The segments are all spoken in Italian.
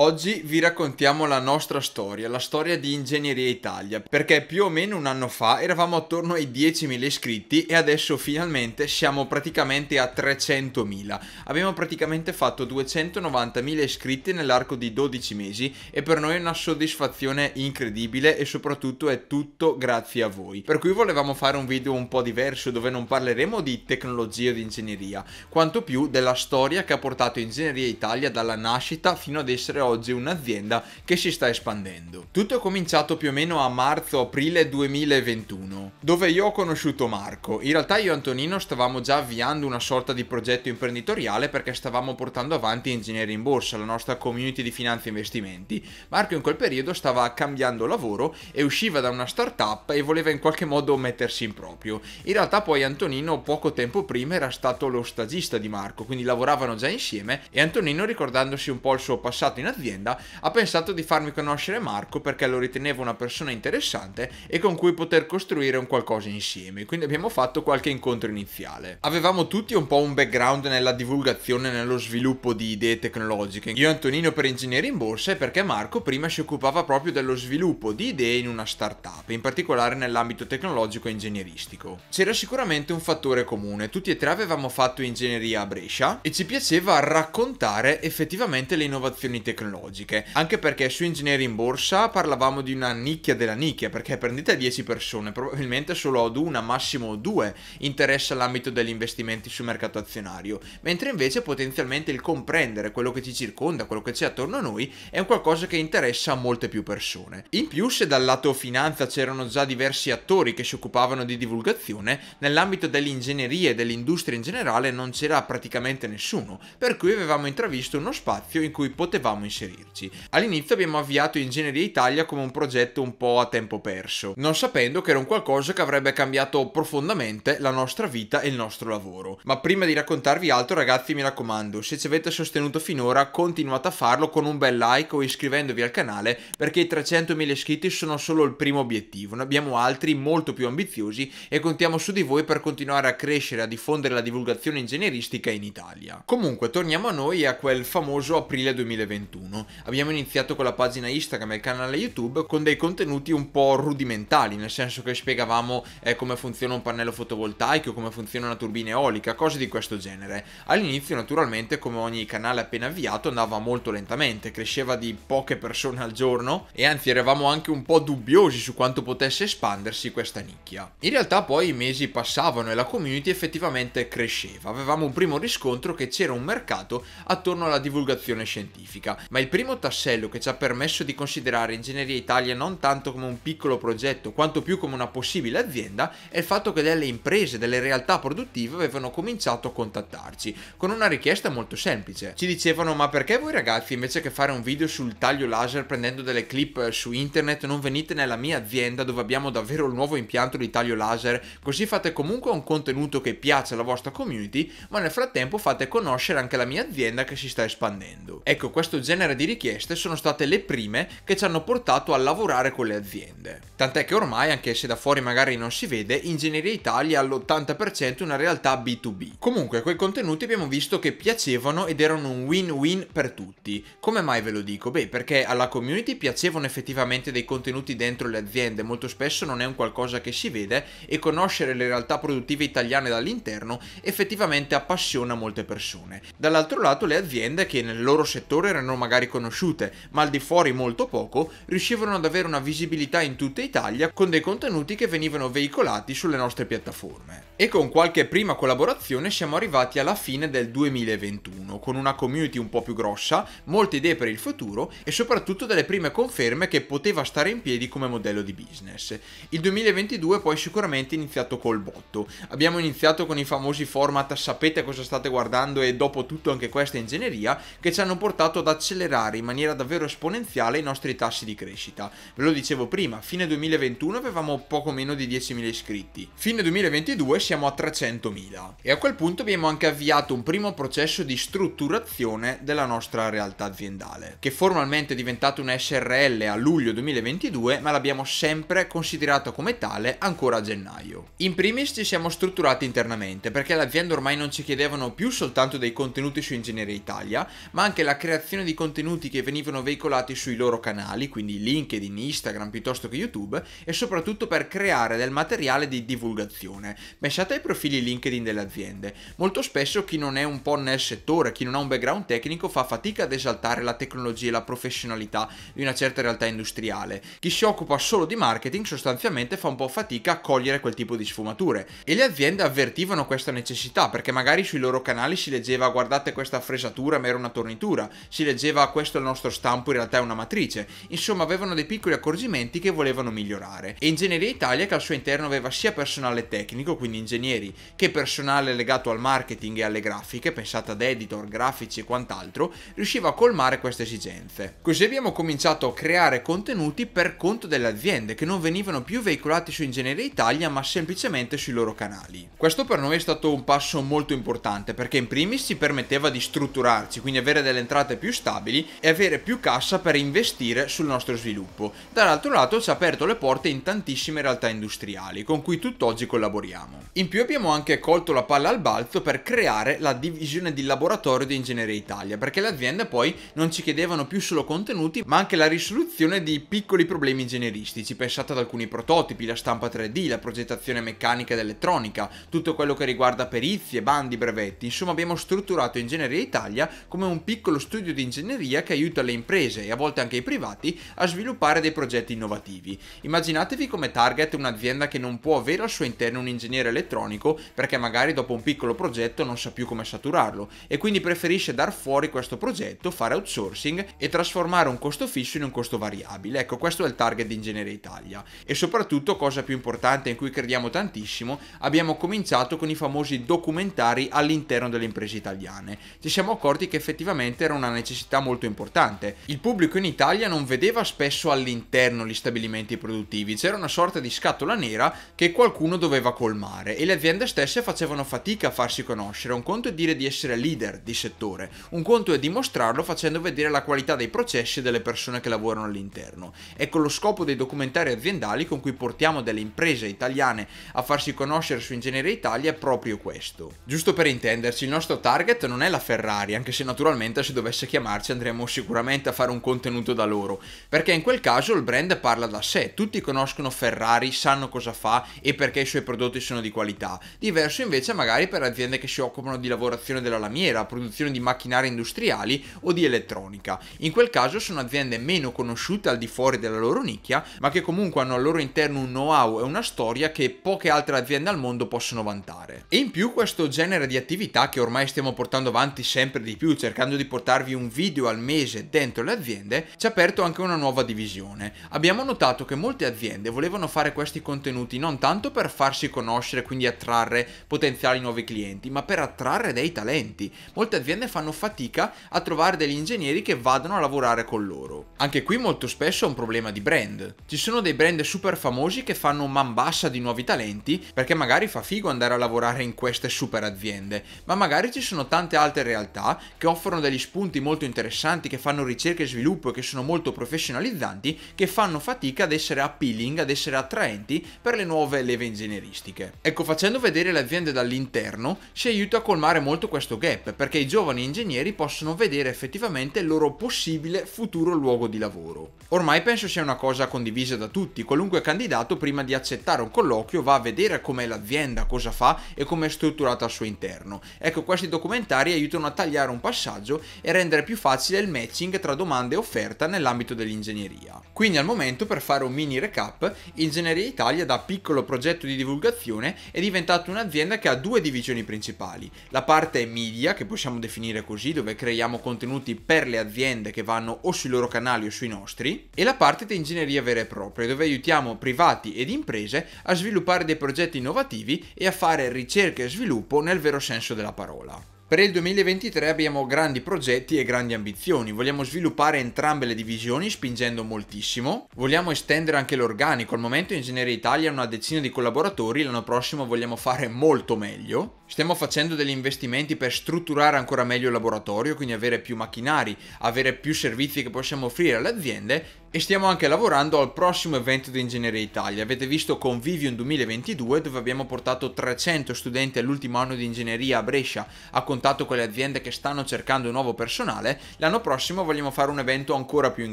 Oggi vi raccontiamo la nostra storia, la storia di Ingegneria Italia, perché più o meno un anno fa eravamo attorno ai 10.000 iscritti e adesso finalmente siamo praticamente a 300.000. Abbiamo praticamente fatto 290.000 iscritti nell'arco di 12 mesi e per noi è una soddisfazione incredibile e soprattutto è tutto grazie a voi. Per cui volevamo fare un video un po' diverso dove non parleremo di tecnologia o di ingegneria, quanto più della storia che ha portato Ingegneria Italia dalla nascita fino ad essere oggi un'azienda che si sta espandendo. Tutto è cominciato più o meno a marzo-aprile 2021, dove io ho conosciuto Marco. In realtà io e Antonino stavamo già avviando una sorta di progetto imprenditoriale perché stavamo portando avanti Ingegneri in Borsa, la nostra community di finanza e investimenti. Marco in quel periodo stava cambiando lavoro e usciva da una startup e voleva in qualche modo mettersi in proprio. In realtà poi Antonino poco tempo prima era stato lo stagista di Marco, quindi lavoravano già insieme e Antonino ricordandosi un po' il suo passato in azienda azienda, ha pensato di farmi conoscere Marco perché lo ritenevo una persona interessante e con cui poter costruire un qualcosa insieme, quindi abbiamo fatto qualche incontro iniziale. Avevamo tutti un po' un background nella divulgazione e nello sviluppo di idee tecnologiche. Io e Antonino per ingegneri in borsa e perché Marco prima si occupava proprio dello sviluppo di idee in una startup, in particolare nell'ambito tecnologico e ingegneristico. C'era sicuramente un fattore comune, tutti e tre avevamo fatto ingegneria a Brescia e ci piaceva raccontare effettivamente le innovazioni tecnologiche tecnologiche. Anche perché su Ingegneri in Borsa parlavamo di una nicchia della nicchia, perché prendete 10 persone, probabilmente solo ad una, massimo due, interessa l'ambito degli investimenti sul mercato azionario, mentre invece potenzialmente il comprendere quello che ci circonda, quello che c'è attorno a noi, è un qualcosa che interessa a molte più persone. In più, se dal lato finanza c'erano già diversi attori che si occupavano di divulgazione, nell'ambito dell'ingegneria e dell'industria in generale non c'era praticamente nessuno, per cui avevamo intravisto uno spazio in cui potevamo inserirci. All'inizio abbiamo avviato Ingegneria Italia come un progetto un po' a tempo perso, non sapendo che era un qualcosa che avrebbe cambiato profondamente la nostra vita e il nostro lavoro. Ma prima di raccontarvi altro ragazzi mi raccomando, se ci avete sostenuto finora continuate a farlo con un bel like o iscrivendovi al canale perché i 300.000 iscritti sono solo il primo obiettivo, ne abbiamo altri molto più ambiziosi e contiamo su di voi per continuare a crescere e a diffondere la divulgazione ingegneristica in Italia. Comunque torniamo a noi e a quel famoso aprile 2021. 2021. Abbiamo iniziato con la pagina Instagram e il canale YouTube con dei contenuti un po' rudimentali, nel senso che spiegavamo eh, come funziona un pannello fotovoltaico, come funziona una turbina eolica, cose di questo genere. All'inizio naturalmente come ogni canale appena avviato andava molto lentamente, cresceva di poche persone al giorno e anzi eravamo anche un po' dubbiosi su quanto potesse espandersi questa nicchia. In realtà poi i mesi passavano e la community effettivamente cresceva, avevamo un primo riscontro che c'era un mercato attorno alla divulgazione scientifica ma il primo tassello che ci ha permesso di considerare Ingegneria Italia non tanto come un piccolo progetto quanto più come una possibile azienda è il fatto che delle imprese, delle realtà produttive avevano cominciato a contattarci con una richiesta molto semplice. Ci dicevano ma perché voi ragazzi invece che fare un video sul taglio laser prendendo delle clip eh, su internet non venite nella mia azienda dove abbiamo davvero il nuovo impianto di taglio laser così fate comunque un contenuto che piace alla vostra community ma nel frattempo fate conoscere anche la mia azienda che si sta espandendo. Ecco questo genere genere di richieste sono state le prime che ci hanno portato a lavorare con le aziende. Tant'è che ormai, anche se da fuori magari non si vede, Ingegneria Italia è all'80% una realtà B2B. Comunque, quei contenuti abbiamo visto che piacevano ed erano un win-win per tutti. Come mai ve lo dico? Beh, perché alla community piacevano effettivamente dei contenuti dentro le aziende, molto spesso non è un qualcosa che si vede e conoscere le realtà produttive italiane dall'interno effettivamente appassiona molte persone. Dall'altro lato le aziende che nel loro settore erano magari magari conosciute, ma al di fuori molto poco, riuscivano ad avere una visibilità in tutta Italia con dei contenuti che venivano veicolati sulle nostre piattaforme. E con qualche prima collaborazione siamo arrivati alla fine del 2021, con una community un po' più grossa, molte idee per il futuro e soprattutto delle prime conferme che poteva stare in piedi come modello di business. Il 2022 poi sicuramente è iniziato col botto. Abbiamo iniziato con i famosi format sapete cosa state guardando e dopo tutto anche questa ingegneria che ci hanno portato ad accelerare accelerare in maniera davvero esponenziale i nostri tassi di crescita. Ve lo dicevo prima, fine 2021 avevamo poco meno di 10.000 iscritti, fine 2022 siamo a 300.000 e a quel punto abbiamo anche avviato un primo processo di strutturazione della nostra realtà aziendale, che formalmente è diventata una SRL a luglio 2022 ma l'abbiamo sempre considerata come tale ancora a gennaio. In primis ci siamo strutturati internamente perché l'azienda ormai non ci chiedevano più soltanto dei contenuti su Ingegneria Italia ma anche la creazione di contenuti contenuti che venivano veicolati sui loro canali, quindi LinkedIn, Instagram piuttosto che YouTube, e soprattutto per creare del materiale di divulgazione. Pensate ai profili LinkedIn delle aziende. Molto spesso chi non è un po' nel settore, chi non ha un background tecnico, fa fatica ad esaltare la tecnologia e la professionalità di una certa realtà industriale. Chi si occupa solo di marketing sostanzialmente fa un po' fatica a cogliere quel tipo di sfumature. E le aziende avvertivano questa necessità perché magari sui loro canali si leggeva guardate questa fresatura ma era una tornitura, si leggeva diceva questo è il nostro stampo in realtà è una matrice, insomma avevano dei piccoli accorgimenti che volevano migliorare. E Ingegneria Italia che al suo interno aveva sia personale tecnico, quindi ingegneri, che personale legato al marketing e alle grafiche, pensate ad editor, grafici e quant'altro, riusciva a colmare queste esigenze. Così abbiamo cominciato a creare contenuti per conto delle aziende che non venivano più veicolati su Ingegneria Italia ma semplicemente sui loro canali. Questo per noi è stato un passo molto importante perché in primis ci permetteva di strutturarci, quindi avere delle entrate più stabili stabili e avere più cassa per investire sul nostro sviluppo. Dall'altro lato ci ha aperto le porte in tantissime realtà industriali con cui tutt'oggi collaboriamo. In più abbiamo anche colto la palla al balzo per creare la divisione di laboratorio di Ingegneria Italia perché le aziende poi non ci chiedevano più solo contenuti ma anche la risoluzione di piccoli problemi ingegneristici pensate ad alcuni prototipi, la stampa 3D, la progettazione meccanica ed elettronica, tutto quello che riguarda perizie, bandi, brevetti, insomma abbiamo strutturato Ingegneria Italia come un piccolo studio di ingegneria ingegneria che aiuta le imprese e a volte anche i privati a sviluppare dei progetti innovativi. Immaginatevi come target un'azienda che non può avere al suo interno un ingegnere elettronico perché magari dopo un piccolo progetto non sa più come saturarlo e quindi preferisce dar fuori questo progetto, fare outsourcing e trasformare un costo fisso in un costo variabile. Ecco, questo è il target di Ingegneria Italia. E soprattutto, cosa più importante in cui crediamo tantissimo, abbiamo cominciato con i famosi documentari all'interno delle imprese italiane. Ci siamo accorti che effettivamente era una necessità realtà molto importante. Il pubblico in Italia non vedeva spesso all'interno gli stabilimenti produttivi, c'era una sorta di scatola nera che qualcuno doveva colmare e le aziende stesse facevano fatica a farsi conoscere. Un conto è dire di essere leader di settore, un conto è dimostrarlo facendo vedere la qualità dei processi e delle persone che lavorano all'interno. Ecco lo scopo dei documentari aziendali con cui portiamo delle imprese italiane a farsi conoscere su Ingegneria Italia è proprio questo. Giusto per intenderci, il nostro target non è la Ferrari, anche se naturalmente se dovesse chiamarci ragazzi andremo sicuramente a fare un contenuto da loro, perché in quel caso il brand parla da sé, tutti conoscono Ferrari, sanno cosa fa e perché i suoi prodotti sono di qualità. Diverso invece magari per aziende che si occupano di lavorazione della lamiera, produzione di macchinari industriali o di elettronica. In quel caso sono aziende meno conosciute al di fuori della loro nicchia, ma che comunque hanno al loro interno un know-how e una storia che poche altre aziende al mondo possono vantare. E in più questo genere di attività che ormai stiamo portando avanti sempre di più, cercando di portarvi un video video al mese dentro le aziende, ci ha aperto anche una nuova divisione. Abbiamo notato che molte aziende volevano fare questi contenuti non tanto per farsi conoscere, quindi attrarre potenziali nuovi clienti, ma per attrarre dei talenti. Molte aziende fanno fatica a trovare degli ingegneri che vadano a lavorare con loro. Anche qui molto spesso è un problema di brand. Ci sono dei brand super famosi che fanno man bassa di nuovi talenti perché magari fa figo andare a lavorare in queste super aziende, ma magari ci sono tante altre realtà che offrono degli spunti molto interessanti interessanti, che fanno ricerca e sviluppo e che sono molto professionalizzanti, che fanno fatica ad essere appealing, ad essere attraenti per le nuove leve ingegneristiche. Ecco, facendo vedere le aziende dall'interno si aiuta a colmare molto questo gap, perché i giovani ingegneri possono vedere effettivamente il loro possibile futuro luogo di lavoro. Ormai penso sia una cosa condivisa da tutti, qualunque candidato prima di accettare un colloquio va a vedere com'è l'azienda, cosa fa e come è strutturata al suo interno. Ecco, questi documentari aiutano a tagliare un passaggio e rendere più facile facile il matching tra domanda e offerta nell'ambito dell'ingegneria. Quindi al momento, per fare un mini recap, Ingegneria Italia da piccolo progetto di divulgazione è diventata un'azienda che ha due divisioni principali. La parte media, che possiamo definire così, dove creiamo contenuti per le aziende che vanno o sui loro canali o sui nostri, e la parte di ingegneria vera e propria, dove aiutiamo privati ed imprese a sviluppare dei progetti innovativi e a fare ricerca e sviluppo nel vero senso della parola. Per il 2023 abbiamo grandi progetti e grandi ambizioni, vogliamo sviluppare entrambe le divisioni spingendo moltissimo, vogliamo estendere anche l'organico, al momento Ingegneria Italia ha una decina di collaboratori, l'anno prossimo vogliamo fare molto meglio, stiamo facendo degli investimenti per strutturare ancora meglio il laboratorio, quindi avere più macchinari, avere più servizi che possiamo offrire alle aziende e stiamo anche lavorando al prossimo evento di Ingegneria Italia. Avete visto Convivium 2022 dove abbiamo portato 300 studenti all'ultimo anno di ingegneria a Brescia a contatto con le aziende che stanno cercando nuovo personale. L'anno prossimo vogliamo fare un evento ancora più in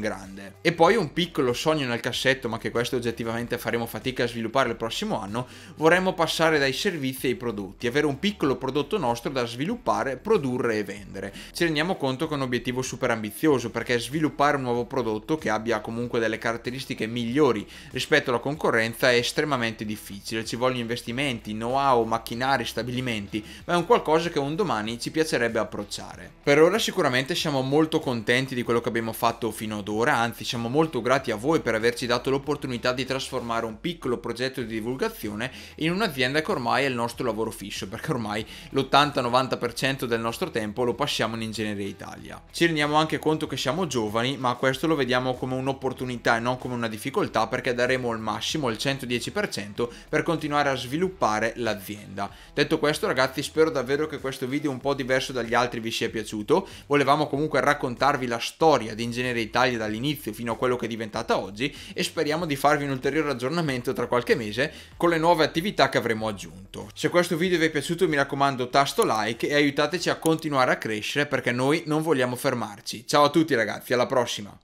grande. E poi un piccolo sogno nel cassetto, ma che questo oggettivamente faremo fatica a sviluppare il prossimo anno, vorremmo passare dai servizi ai prodotti, avere un piccolo prodotto nostro da sviluppare, produrre e vendere. Ci rendiamo conto che è un obiettivo super ambizioso perché sviluppare un nuovo prodotto che abbia comunque delle caratteristiche migliori rispetto alla concorrenza è estremamente difficile, ci vogliono investimenti, know-how, macchinari, stabilimenti, ma è un qualcosa che un domani ci piacerebbe approcciare. Per ora sicuramente siamo molto contenti di quello che abbiamo fatto fino ad ora, anzi siamo molto grati a voi per averci dato l'opportunità di trasformare un piccolo progetto di divulgazione in un'azienda che ormai è il nostro lavoro fisso, perché ormai l'80-90% del nostro tempo lo passiamo in Ingegneria Italia. Ci rendiamo anche conto che siamo giovani, ma questo lo vediamo come un'opportunità un'opportunità e non come una difficoltà perché daremo il massimo, il 110% per continuare a sviluppare l'azienda. Detto questo ragazzi spero davvero che questo video un po' diverso dagli altri vi sia piaciuto, volevamo comunque raccontarvi la storia di Ingegneria Italia dall'inizio fino a quello che è diventata oggi e speriamo di farvi un ulteriore aggiornamento tra qualche mese con le nuove attività che avremo aggiunto. Se questo video vi è piaciuto mi raccomando tasto like e aiutateci a continuare a crescere perché noi non vogliamo fermarci. Ciao a tutti ragazzi, alla prossima!